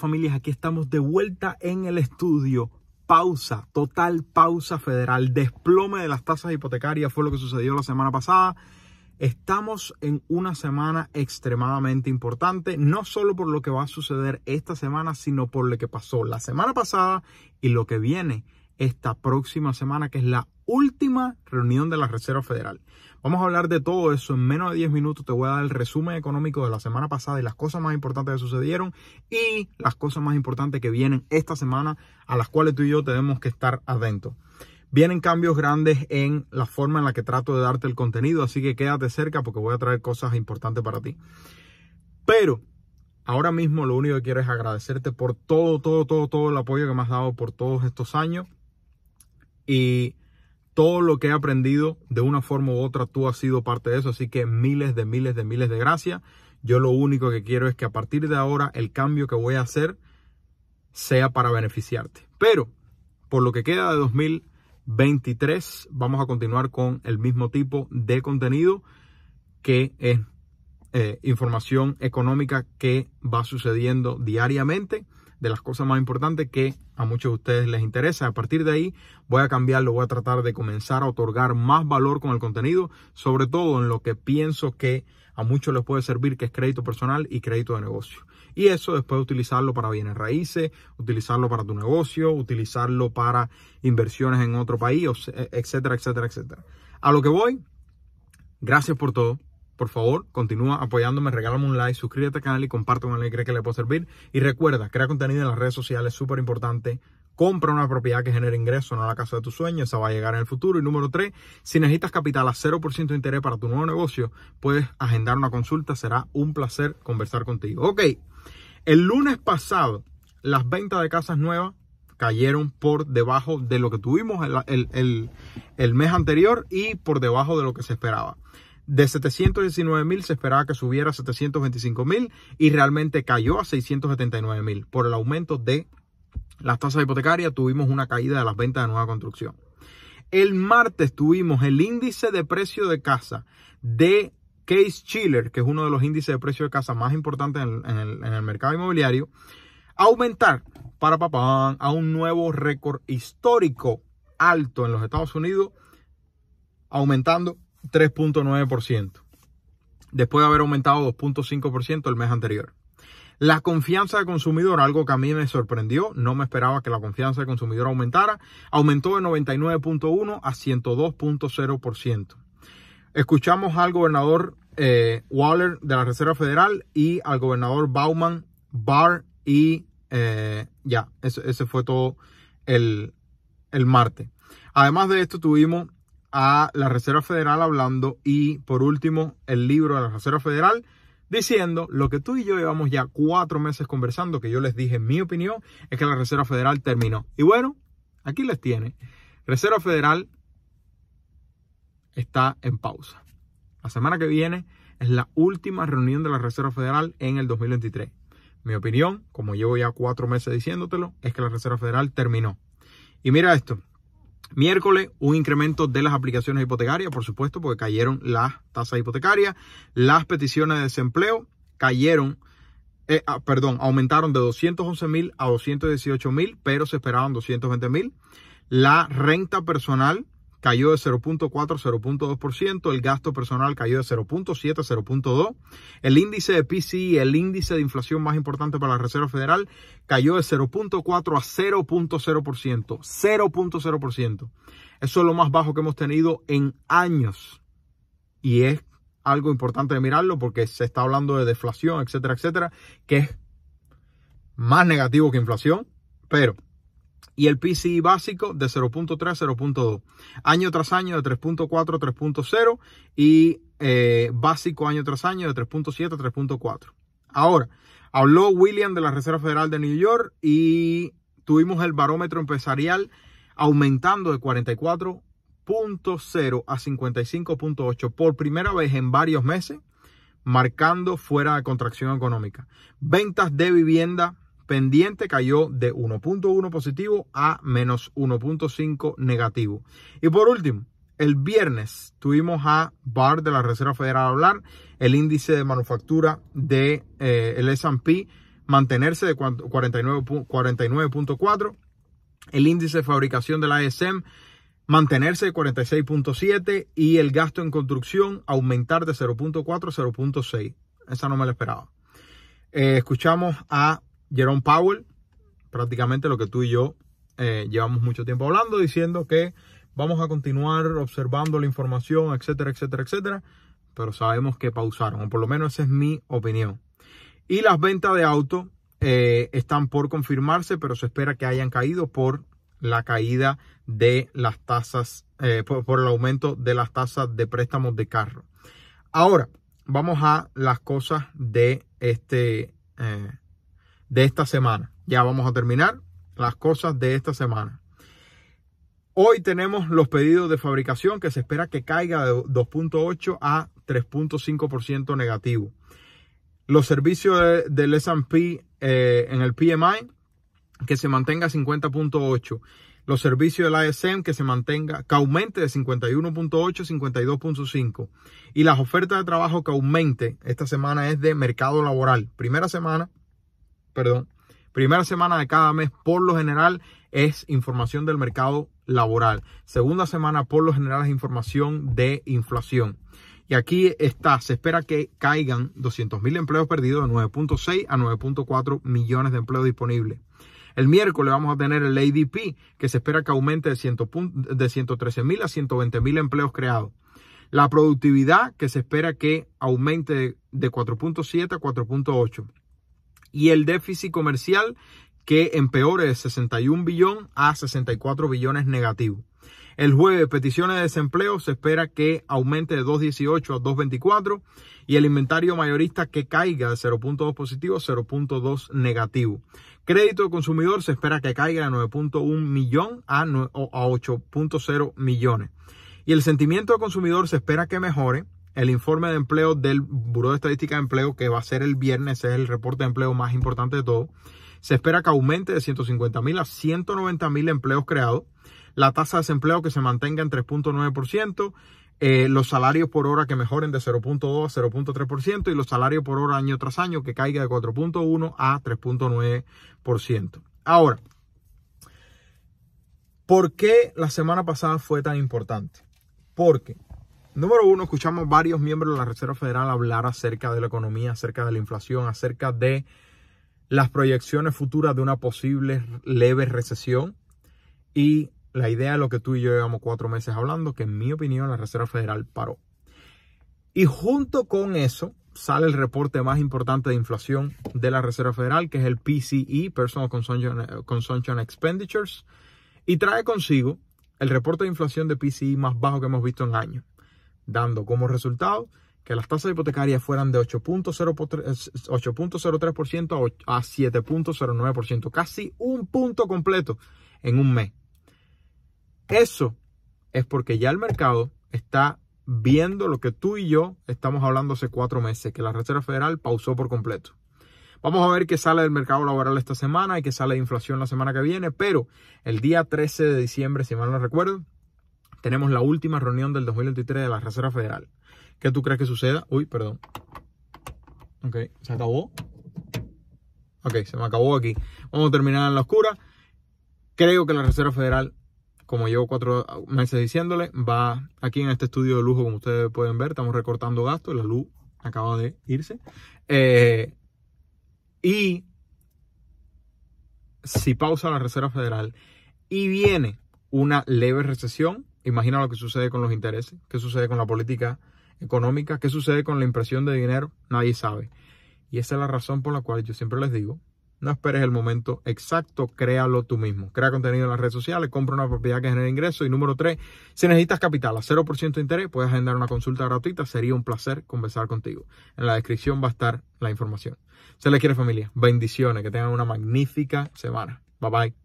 Familias, aquí estamos de vuelta en el estudio. Pausa, total pausa federal, desplome de las tasas hipotecarias fue lo que sucedió la semana pasada. Estamos en una semana extremadamente importante, no solo por lo que va a suceder esta semana, sino por lo que pasó la semana pasada y lo que viene esta próxima semana, que es la última reunión de la Reserva Federal. Vamos a hablar de todo eso en menos de 10 minutos. Te voy a dar el resumen económico de la semana pasada y las cosas más importantes que sucedieron y las cosas más importantes que vienen esta semana a las cuales tú y yo tenemos que estar atentos. Vienen cambios grandes en la forma en la que trato de darte el contenido, así que quédate cerca porque voy a traer cosas importantes para ti. Pero ahora mismo lo único que quiero es agradecerte por todo, todo, todo, todo el apoyo que me has dado por todos estos años y todo lo que he aprendido, de una forma u otra, tú has sido parte de eso. Así que miles de miles de miles de gracias. Yo lo único que quiero es que a partir de ahora el cambio que voy a hacer sea para beneficiarte. Pero, por lo que queda de 2023, vamos a continuar con el mismo tipo de contenido que es eh, información económica que va sucediendo diariamente de las cosas más importantes que a muchos de ustedes les interesa. A partir de ahí voy a cambiarlo, voy a tratar de comenzar a otorgar más valor con el contenido, sobre todo en lo que pienso que a muchos les puede servir, que es crédito personal y crédito de negocio. Y eso después utilizarlo para bienes raíces, utilizarlo para tu negocio, utilizarlo para inversiones en otro país, etcétera, etcétera, etcétera. A lo que voy, gracias por todo por favor, continúa apoyándome, regálame un like, suscríbete al canal y comparte con alguien que le puede servir. Y recuerda, crea contenido en las redes sociales, súper importante. Compra una propiedad que genere ingreso, no la casa de tus sueños, esa va a llegar en el futuro. Y número tres, si necesitas capital a 0% de interés para tu nuevo negocio, puedes agendar una consulta, será un placer conversar contigo. Ok, el lunes pasado, las ventas de casas nuevas cayeron por debajo de lo que tuvimos el mes anterior y por debajo de lo que se esperaba. De 719 mil se esperaba que subiera a 725 mil y realmente cayó a 679 mil por el aumento de las tasas hipotecarias. Tuvimos una caída de las ventas de nueva construcción. El martes tuvimos el índice de precio de casa de Case Chiller, que es uno de los índices de precio de casa más importantes en el, mercado inmobiliario, aumentar para papá a un nuevo récord histórico alto en los Estados Unidos, aumentando 3.9%, después de haber aumentado 2.5% el mes anterior. La confianza de consumidor, algo que a mí me sorprendió, no me esperaba que la confianza del consumidor aumentara, aumentó de 99.1 a 102.0%. Escuchamos al gobernador eh, Waller de la Reserva Federal y al gobernador Bauman, Barr y eh, ya, ese, fue todo el martes. Además de esto, tuvimos a la Reserva Federal hablando y por último el libro de la Reserva Federal diciendo lo que tú y yo llevamos ya cuatro meses conversando, que yo les dije mi opinión, es que la Reserva Federal terminó. Y bueno, aquí les tiene. Reserva Federal está en pausa. La semana que viene es la última reunión de la Reserva Federal en el 2023. Mi opinión, como llevo ya cuatro meses diciéndotelo, es que la Reserva Federal terminó. Y mira esto, Miércoles, un incremento de las aplicaciones hipotecarias, por supuesto, porque cayeron las tasas hipotecarias. Las peticiones de desempleo cayeron, eh, ah, perdón, aumentaron de 211 mil a 218 mil, pero se esperaban 220 mil. La renta personal cayó de 0.4 0.2%, el gasto personal cayó de 0.7 a 0.2, el índice de PCI, el índice de inflación más importante para la Reserva Federal, cayó de 0.4 a 0.0%, 0.0%. Eso es lo más bajo que hemos tenido en años y es algo importante de mirarlo porque se está hablando de deflación, etcétera, etcétera, que es más negativo que inflación, pero y el PCI e básico de 0.3, 0.2. Año tras año de 3.4, 3.0 y eh, básico año tras año de 3.7, 3.4. Ahora, habló William de la Reserva Federal de New York y tuvimos el barómetro empresarial aumentando de 44.0 a 55.8 por primera vez en varios meses, marcando fuera de contracción económica. Ventas de vivienda pendiente cayó de 1.1 positivo a menos 1.5 negativo. Y por último, el viernes tuvimos a Bar de la Reserva Federal hablar, el índice de manufactura de eh, el S&P mantenerse de 49.4, el índice de fabricación de la ISM mantenerse de 46.7 y el gasto en construcción aumentar de 0.4 a 0.6. Esa no me la esperaba. Eh, escuchamos a Jerome Powell, prácticamente lo que tú y yo eh, llevamos mucho tiempo hablando, diciendo que vamos a continuar observando la información, etcétera, etcétera, etcétera, pero sabemos que pausaron, o por lo menos esa es mi opinión. Y las ventas de auto eh, están por confirmarse, pero se espera que hayan caído por la caída de las tasas, eh, por, el aumento de las tasas de préstamos de carro. Ahora, vamos a las cosas de este, de esta semana. Ya vamos a terminar las cosas de esta semana. Hoy tenemos los pedidos de fabricación que se espera que caiga de 2.8 a 3.5% negativo. Los servicios del S&P eh, en el PMI que se mantenga 50.8. Los servicios del ASM. que se mantenga, que aumente de 51.8 a 52.5. Y las ofertas de trabajo que aumente. Esta semana es de mercado laboral. Primera semana perdón, primera semana de cada mes, por lo general, es información del mercado laboral. Segunda semana, por lo general, es información de inflación. Y aquí está, se espera que caigan 200.000 empleos perdidos de 9.6 a 9.4 millones de empleos disponibles. El miércoles vamos a tener el ADP, que se espera que aumente de, 113 de 113.000 a mil empleos creados. La productividad, que se espera que aumente de 4.7 a 4.8 y el déficit comercial que empeore de 61 billón a 64 billones negativo. El jueves, peticiones de desempleo se espera que aumente de 2.18 a 2.24 y el inventario mayorista que caiga de 0.2 positivo a 0.2 negativo. Crédito de consumidor se espera que caiga de 9.1 millón a 8.0 millones. Y el sentimiento de consumidor se espera que mejore el informe de empleo del Buró de Estadística de Empleo, que va a ser el viernes, es el reporte de empleo más importante de todo. Se espera que aumente de 150 mil a 190 mil empleos creados. La tasa de desempleo que se mantenga en 3.9%. Eh, los salarios por hora que mejoren de 0.2 a 0.3% y los salarios por hora año tras año que caiga de 4.1 a 3.9%. Ahora, ¿por qué la semana pasada fue tan importante? Porque Número uno, escuchamos varios miembros de la Reserva Federal hablar acerca de la economía, acerca de la inflación, acerca de las proyecciones futuras de una posible leve recesión. Y la idea de lo que tú y yo llevamos cuatro meses hablando, que en mi opinión la Reserva Federal paró. Y junto con eso sale el reporte más importante de inflación de la Reserva Federal, que es el PCE, Personal Consumption, Consumption Expenditures, y trae consigo el reporte de inflación de PCE más bajo que hemos visto en años dando como resultado que las tasas hipotecarias fueran de 8.03% a 7.09%, casi un punto completo en un mes. Eso es porque ya el mercado está viendo lo que tú y yo estamos hablando hace cuatro meses, que la Reserva Federal pausó por completo. Vamos a ver qué sale del mercado laboral esta semana y qué sale de inflación la semana que viene, pero el día 13 de diciembre, si mal no recuerdo, tenemos la última reunión del 2023 de la Reserva Federal. ¿Qué tú crees que suceda? Uy, perdón. Ok, se acabó. Ok, se me acabó aquí. Vamos a terminar en la oscura. Creo que la Reserva Federal, como llevo cuatro meses diciéndole, va aquí en este estudio de lujo, como ustedes pueden ver, estamos recortando gastos, la luz acaba de irse. Eh, y si pausa la Reserva Federal y viene una leve recesión, Imagina lo que sucede con los intereses, qué sucede con la política económica, qué sucede con la impresión de dinero, nadie sabe. Y esa es la razón por la cual yo siempre les digo, no esperes el momento exacto, créalo tú mismo. Crea contenido en las redes sociales, compra una propiedad que genere ingresos. Y número tres, si necesitas capital a 0% de interés, puedes agendar una consulta gratuita. Sería un placer conversar contigo. En la descripción va a estar la información. Se les quiere familia. Bendiciones. Que tengan una magnífica semana. Bye bye.